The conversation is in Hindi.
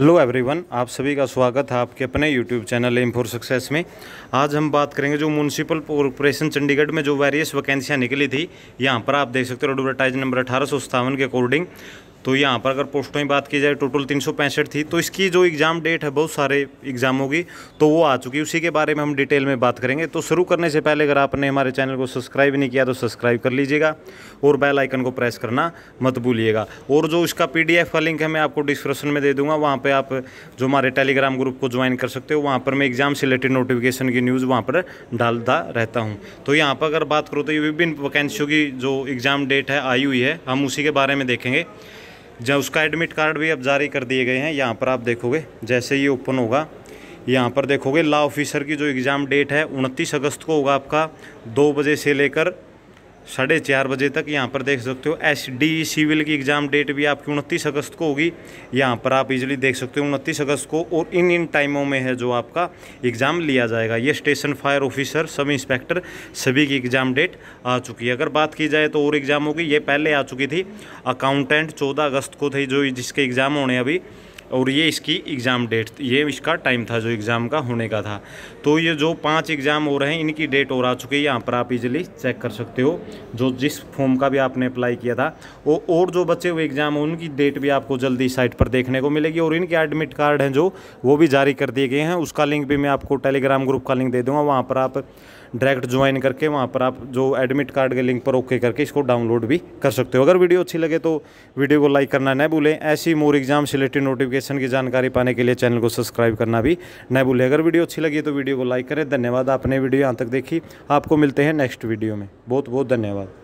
हेलो एवरीवन आप सभी का स्वागत है आपके अपने YouTube channel M for success में आज हम बात करेंगे जो म्यूनसिपल कॉरपोरेशन चंडीगढ़ में जो वेरियस वैकेंसियाँ निकली थी यहाँ पर आप देख सकते हो एडवर्टाइज नंबर अठारह के अकॉर्डिंग तो यहाँ पर अगर पोस्टों की बात की जाए टोटल तीन सौ पैंसठ थी तो इसकी जो एग्ज़ाम डेट है बहुत सारे एग्ज़ामों की तो वो आ चुकी है उसी के बारे में हम डिटेल में बात करेंगे तो शुरू करने से पहले अगर आपने हमारे चैनल को सब्सक्राइब नहीं किया तो सब्सक्राइब कर लीजिएगा और बेल आइकन को प्रेस करना मत भूलिएगा और जो इसका पी का लिंक है मैं आपको डिस्क्रिप्शन में दे दूँगा वहाँ पर आप जो हमारे टेलीग्राम ग्रुप को ज्वाइन कर सकते हो वहाँ पर मैं एग्ज़ाम से रिलेटेड नोटिफिकेशन की न्यूज़ वहाँ पर डालता रहता हूँ तो यहाँ पर अगर बात करूँ तो ये विभिन्न वैकेंसियों की जो एग्ज़ाम डेट है आई हुई है हम उसी के बारे में देखेंगे जब उसका एडमिट कार्ड भी अब जारी कर दिए गए हैं यहाँ पर आप देखोगे जैसे ये ओपन होगा यहाँ पर देखोगे लॉ ऑफिसर की जो एग्ज़ाम डेट है उनतीस अगस्त को होगा आपका दो बजे से लेकर साढ़े चार बजे तक यहाँ पर देख सकते हो एस डी सिविल की एग्ज़ाम डेट भी आपकी उनतीस अगस्त को होगी यहाँ पर आप इजीली देख सकते हो उनतीस अगस्त को और इन इन टाइमों में है जो आपका एग्ज़ाम लिया जाएगा ये station fire officer sub inspector सभी की एग्ज़ाम डेट आ चुकी है अगर बात की जाए तो और एग्ज़ाम होगी ये पहले आ चुकी थी अकाउंटेंट चौदह अगस्त को थी जो जिसके एग्ज़ाम होने अभी और ये इसकी एग्ज़ाम डेट ये इसका टाइम था जो एग्ज़ाम का होने का था तो ये जो पांच एग्ज़ाम हो रहे हैं इनकी डेट और आ चुकी है यहाँ पर आप इजीली चेक कर सकते हो जो जिस फॉर्म का भी आपने अप्लाई किया था वो और जो बचे हुए एग्ज़ाम हैं उनकी डेट भी आपको जल्दी साइट पर देखने को मिलेगी और इनके एडमिट कार्ड हैं जो वो भी जारी कर दिए गए हैं उसका लिंक भी मैं आपको टेलीग्राम ग्रुप का लिंक दे दूँगा वहाँ पर आप डायरेक्ट ज्वाइन करके वहाँ पर आप जो एडमिट कार्ड के लिंक पर ओके करके इसको डाउनलोड भी कर सकते हो अगर वीडियो अच्छी लगे तो वीडियो को लाइक करना न भूलें ऐसी मोर एग्जाम से रिलेटेड नोटिफिकेशन की जानकारी पाने के लिए चैनल को सब्सक्राइब करना भी न भूलें अगर वीडियो अच्छी लगी तो वीडियो को लाइक करें धन्यवाद आपने वीडियो यहाँ तक देखी आपको मिलते हैं नेक्स्ट वीडियो में बहुत बहुत धन्यवाद